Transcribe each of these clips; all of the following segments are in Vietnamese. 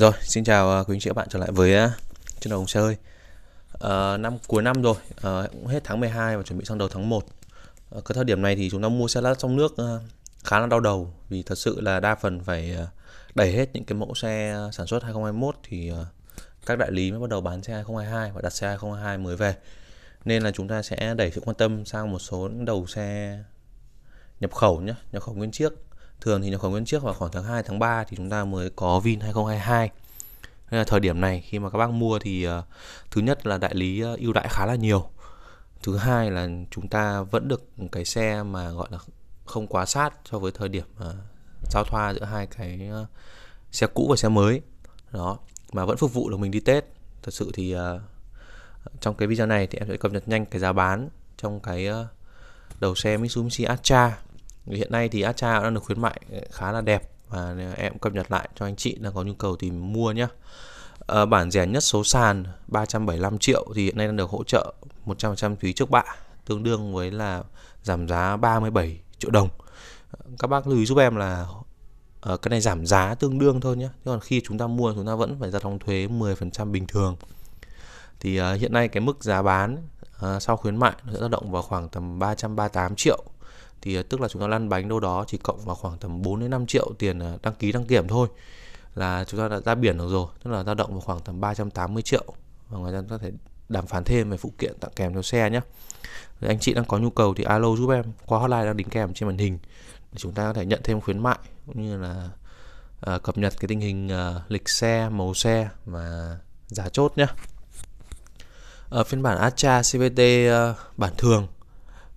Rồi, xin chào à, quý anh chị các bạn trở lại với à, trên đồng xe hơi. À, năm cuối năm rồi, à, cũng hết tháng 12 và chuẩn bị sang đầu tháng 1. À, cái thời điểm này thì chúng ta mua xe lát trong nước à, khá là đau đầu vì thật sự là đa phần phải đẩy hết những cái mẫu xe sản xuất 2021 thì các đại lý mới bắt đầu bán xe 2022 và đặt xe 2022 mới về. Nên là chúng ta sẽ đẩy sự quan tâm sang một số những đầu xe nhập khẩu nhé, nhập khẩu nguyên chiếc thường thì nó khởi nguyên trước vào khoảng tháng 2 tháng 3 thì chúng ta mới có Vin 2022 nên là thời điểm này khi mà các bác mua thì uh, thứ nhất là đại lý ờ, ưu đãi khá là nhiều thứ hai là chúng ta vẫn được cái xe mà gọi là không quá sát so với thời điểm uh, giao thoa giữa hai cái uh, xe cũ và xe mới đó mà vẫn phục vụ được mình đi Tết thật sự thì uh, trong cái video này thì em sẽ cập nhật nhanh cái giá bán trong cái uh, đầu xe Mitsubishi Atra hiện nay thì Acha đang được khuyến mại ờ, khá là đẹp và em cập nhật lại cho anh chị đang có nhu cầu thì mua nhé à, ờ, bản rẻ nhất số sàn 375 triệu thì hiện nay đang được hỗ trợ 100% phí trước bạ tương đương với là giảm giá 37 triệu đồng ờ, các bác lưu ý giúp em là uh, cái này giảm giá tương đương thôi nhé còn khi chúng ta mua chúng ta vẫn phải ra đóng thuế 10% bình thường thì uh, hiện nay cái mức giá bán uh, sau khuyến mại nó sẽ dao động vào khoảng tầm 338 triệu thì ờ, tức là chúng ta lăn bánh đâu đó chỉ cộng vào khoảng tầm 4 đến 5 triệu tiền ờ, đăng ký đăng kiểm thôi là chúng ta đã ra biển được rồi tức là dao động vào khoảng tầm 380 triệu và người ta có thể đàm phán thêm về phụ kiện tặng kèm cho xe nhé anh chị đang có nhu cầu thì alo giúp em qua hotline đang đính kèm trên màn hình để chúng ta có thể nhận thêm khuyến mại cũng như là à, cập nhật cái tình hình à, lịch xe màu xe và giá chốt nhé ở phiên bản Acha CVT à, bản thường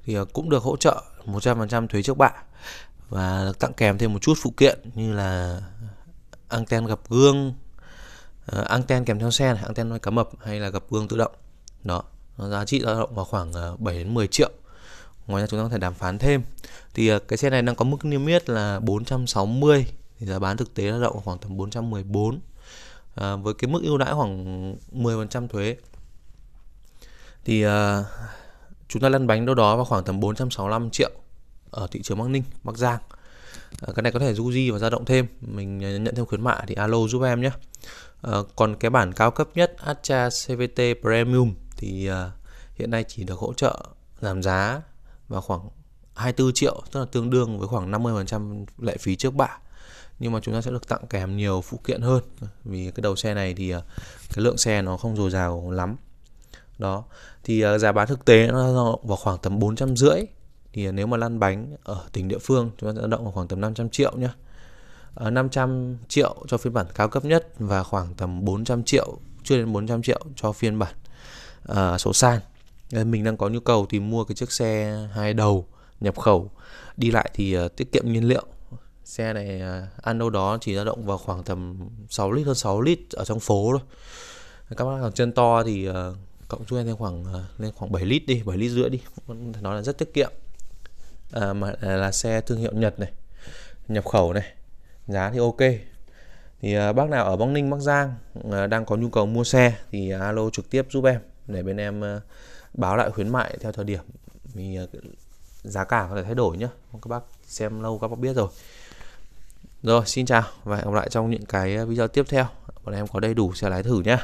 thì à, cũng được hỗ trợ 100% thuế trước bạ và tặng kèm thêm một chút phụ kiện như là anten gập gương uh, anten kèm theo xe này, anten cá mập hay là gập gương tự động đó giá trị dao động vào khoảng 7 ờ, đến 10 triệu ngoài ra chúng ta có thể đàm phán thêm thì ờ, cái xe này đang có mức niêm yết là 460 thì giá bán thực tế dao động khoảng tầm 414 à, với cái mức ưu đãi khoảng 10% thuế thì uh, chúng ta lăn bánh đâu đó vào khoảng tầm 465 triệu ở thị trường Bắc Ninh, Bắc Giang. Ờ, cái này có thể du di và dao động thêm, mình ờ, nhận thêm khuyến mại thì alo giúp em nhé. Ờ, còn cái bản cao cấp nhất Astra CVT Premium thì hiện nay chỉ được hỗ trợ giảm giá vào khoảng 24 triệu, tức là tương đương với khoảng 50% lệ phí trước bạ. Nhưng mà chúng ta sẽ được tặng kèm nhiều phụ kiện hơn vì cái đầu xe này thì cái lượng xe nó không dồi dào lắm đó thì uh, giá bán thực tế nó dao động vào khoảng tầm bốn trăm rưỡi thì ờ, nếu mà lăn bánh ở tỉnh địa phương chúng ta dao động vào khoảng tầm 500 triệu nhé 500 ờ, triệu cho phiên bản cao cấp nhất và khoảng tầm 400 triệu chưa đến 400 triệu cho phiên bản uh, số sàn mình đang có nhu cầu thì mua cái chiếc xe hai đầu nhập khẩu đi lại thì uh, tiết kiệm nhiên liệu xe này uh, ăn đâu đó chỉ dao động vào khoảng tầm 6 lít hơn 6 lít ở trong phố thôi các bác hàng chân to thì uh, cộng giúp em lên khoảng ờ, lên khoảng 7 lít đi 7 lít rưỡi đi nó là rất tiết kiệm à, mà là xe thương hiệu Nhật này nhập khẩu này giá thì ok thì à, bác nào ở Bắc Ninh Bắc Giang à, đang có nhu cầu mua xe thì alo trực tiếp giúp em để bên em à, báo lại khuyến mại theo thời điểm vì à, giá cả có thể thay đổi nhé các bác xem lâu các bác biết rồi rồi xin chào và hẹn gặp lại trong những cái video tiếp theo bọn em có đầy đủ xe lái thử nhé